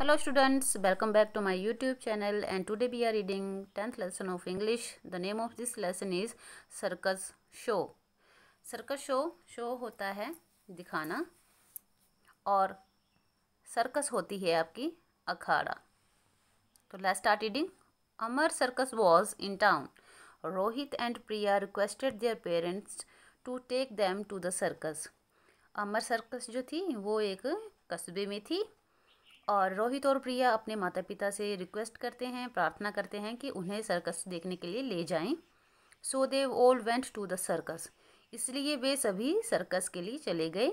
hello students welcome back to my YouTube channel and today we are reading tenth lesson of English the name of this lesson is circus show circus show show होता है दिखाना और circus होती है आपकी अखाड़ा तो let start reading Amar circus was in town Rohit and Priya requested their parents to take them to the circus Amar circus जो थी वो एक कस्बे में थी और रोहित और प्रिया अपने माता पिता से रिक्वेस्ट करते हैं प्रार्थना करते हैं कि उन्हें सर्कस देखने के लिए ले जाएं so they all went to the circus इसलिए वे सभी सर्कस के लिए चले गए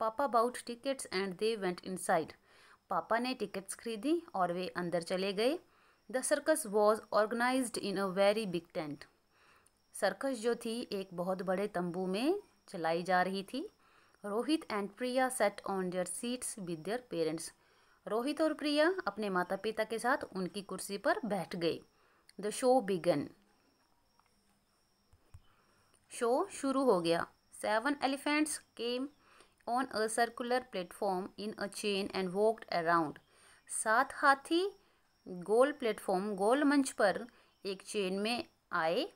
papa bought tickets and they went inside पापा ने टिकट्स खरीदी और वे अंदर चले गए the circus was organize in a very big tent circus जो थी एक बहुत बड़े तंबू में चलाई जा रही थी Rohit and Priya sat on their seats with their parents Rohit और प्रिया अपने माता पिता के साथ उनकी कुर्सी पर बैठ गए द शो बिगन शो शुरू हो गया seven elephants came on a circular platform in a chain and walked around सात हाथी गोल प्लेटफॉर्म गोल मंच पर एक चेन में आए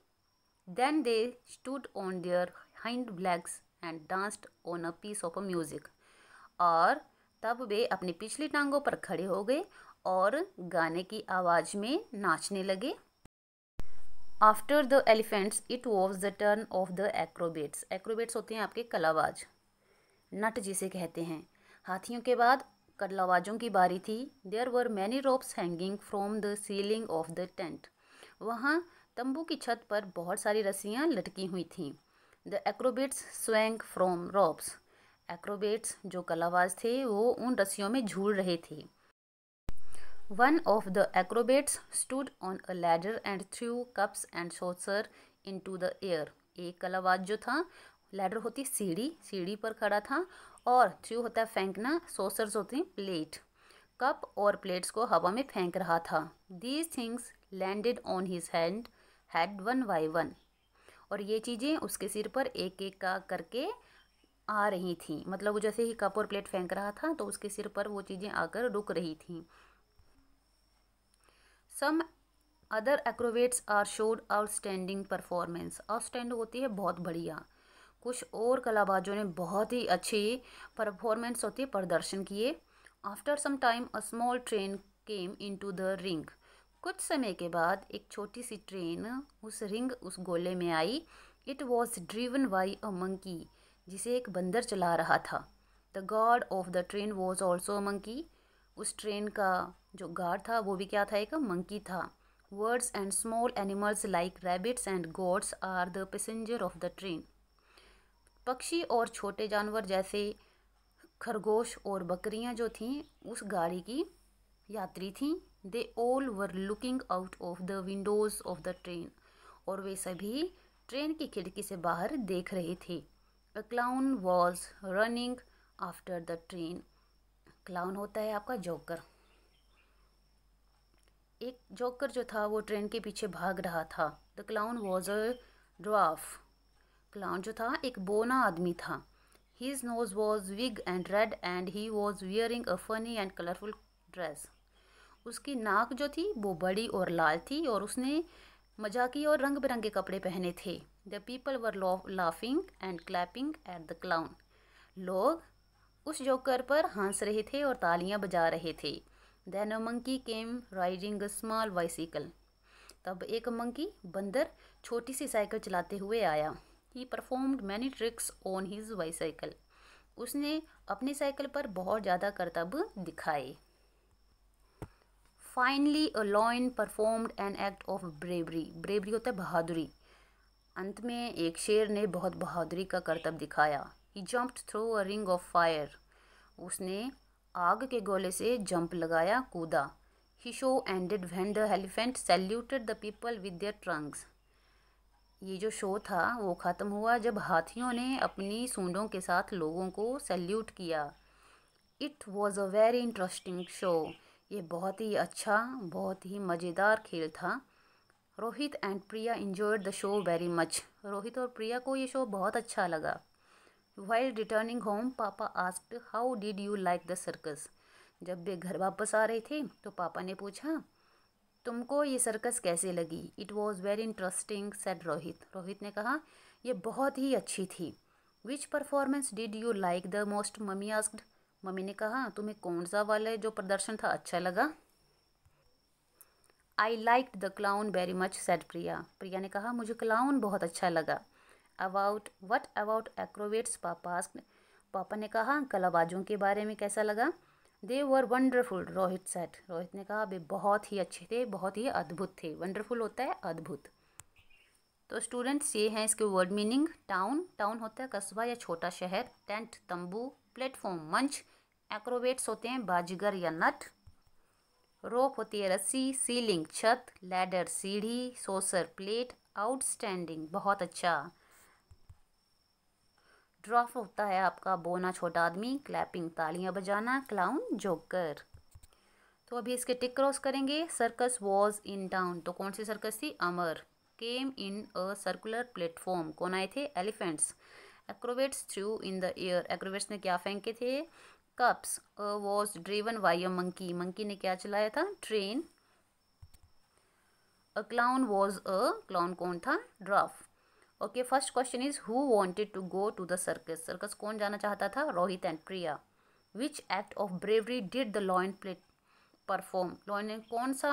then they stood on their hind blocks and danced on a piece of a music और तब वे अपनी पिछली टांगों पर खड़े हो गए और गाने की आवाज़ में नाचने लगे after the elephants it was the turn of the acrobats acrobats होते हैं आपके कलावाज नट जिसे कहते हैं हाथियों के बाद कलावाजों की बारी थी there were many ropes hanging from the ceiling of the tent वहाँ तंबू की छत पर बहुत सारी रस्सियाँ लटकी हुई थीं the acrobats swung from ropes acrobats जो कलावाज थे वो उन रस्सियों में झूल रहे थे one of the acrobats stood on a ladder and threw cups and saucer into the air एक कलावाज जो था लैडर होती सीढ़ी सीढ़ी पर खड़ा था और थ्रू होता है फेंकना सोसर्स होते हैं प्लेट कप और प्लेट्स को हवा में फेंक रहा था these things landed on his hand head one by one और ये चीज़ें उसके सिर पर एक एक का करके आ रही थी मतलब वो जैसे ही कप और प्लेट फेंक रहा था तो उसके सिर पर वो चीज़ें आकर रुक रही थी some other acrobats are showed outstanding performance outstand होती है बहुत बढ़िया कुछ और कलाबाजों ने बहुत ही अच्छी परफॉर्मेंस होती है प्रदर्शन किए after some time a small train came into the ring कुछ समय के बाद एक छोटी सी ट्रेन उस रिंग उस गोले में आई it was driven by a monkey जिसे एक बंदर चला रहा था the guard of the train was also monkey उस ट्रेन का जो गार्ड था वो भी क्या था एक मंकी था birds and small animals like rabbits and goats are the passenger of the train पक्षी और छोटे जानवर जैसे खरगोश और बकरियां जो थीं उस गाड़ी की यात्री थीं they all were looking out of the windows of the train और वे सभी ट्रेन की खिड़की से बाहर देख रहे थे a clown was running after the train clown होता है आपका जोकर एक जोकर जो था वो ट्रेन के पीछे भाग रहा था the clown was a dwarf clown जो था एक बोना आदमी था his nose was big and red and he was wearing a funny and colourful dress उसकी नाक जो थी वो बड़ी और लाल थी और उसने मजाकी और रंग बिरंगे कपड़े पहने थे the people were laughing and clapping at the clown लोग उस जोकर पर हंस रहे थे और तालियां बजा रहे थे then a monkey came riding a small bicycle तब एक मंकी बंदर छोटी सी साइकिल चलाते हुए आया he performed many tricks on his bicycle उसने अपनी साइकिल पर बहुत ज़्यादा करतब दिखाए finally a lion performed an act of bravery bravery होता है बहादुरी अंत में एक शेर ने बहुत बहादुरी का कर्तव्य दिखाया he jumped through a ring of fire उसने आग के गोले से जंप लगाया कूदा the show ended when the elephant saluted the people with their trunks ये जो शो था वो ख़त्म हुआ जब हाथियों ने अपनी सूंडों के साथ लोगों को सैल्यूट किया it was a very interesting show ये बहुत ही अच्छा बहुत ही मज़ेदार खेल था Rohit and Priya enjoyed the show very much Rohit और प्रिया को ये शो बहुत अच्छा लगा while returning home papa asked how did you like the circus जब वे घर वापस आ रहे थे तो पापा ने पूछा तुमको ये सर्कस कैसे लगी it was very interesting said Rohit Rohit ने कहा यह बहुत ही अच्छी थी which performance did you like the most mummy asked मम्मी ने कहा तुम्हें कौन सा वाला जो प्रदर्शन था अच्छा लगा I like the clown very much said Priya Priya ने कहा मुझे क्लाउन बहुत अच्छा लगा अबाउट वट अबाउट एक्रोवेट्स पापा पापा ने कहा कलाबाजों के बारे में कैसा लगा they were wonderful Rohit said Rohit ने कहा वे बहुत ही अच्छे थे बहुत ही अद्भुत थे वंडरफुल होता है अद्भुत तो स्टूडेंट्स ये हैं इसके वर्ड मीनिंग टाउन टाउन होता है कस्बा या छोटा शहर टेंट तंबू प्लेटफॉर्म मंच एक्रोवेट्स होते हैं बाजीगर या नट रोप होती है रस्सी सीलिंग छत लैडर सीढ़ी सोसर प्लेट आउटस्टैंडिंग बहुत अच्छा ड्राफ होता है आपका बोना छोटा आदमी क्लैपिंग तालियां बजाना क्लाउन जोकर तो अभी इसके टिक क्रॉस करेंगे सर्कस वॉज इन टाउन तो कौन सी सर्कस थी अमर केम इन अ सर्कुलर प्लेटफॉर्म कौन आए थे elephants acrobats threw in the air acrobats ने क्या फेंके थे cups was driven by a monkey monkey ने क्या चलाया था train a clown was a clown कौन था dwarf okay first question is who wanted to go to the circus circus कौन जाना चाहता था Rohit and Priya which act of bravery did the lion plate perform lion ने कौन सा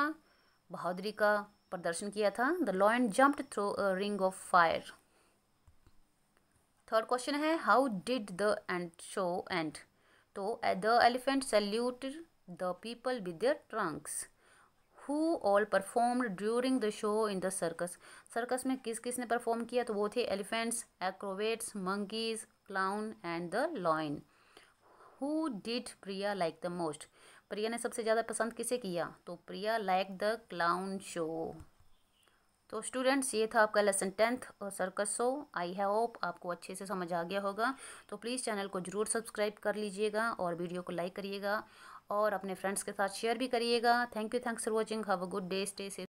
बहादुरी का प्रदर्शन किया था the lion jumped through a ring of fire third question है how did the end show end तो the elephant salute the people with their trunks who all performed during the show in the circus circus में किस किस ने परफॉर्म किया तो वो थे elephants acrobats monkeys clown and the lion who did Priya like the most Priya ने सबसे ज़्यादा पसंद किसे किया तो Priya like the clown show तो स्टूडेंट्स ये था आपका लेसन टेंथ और सर्कस शो आई है होप आपको अच्छे से समझ आ गया होगा तो प्लीज़ चैनल को ज़रूर सब्सक्राइब कर लीजिएगा और वीडियो को लाइक करिएगा और अपने फ्रेंड्स के साथ शेयर भी करिएगा thank you thanks for watching have a good day stay से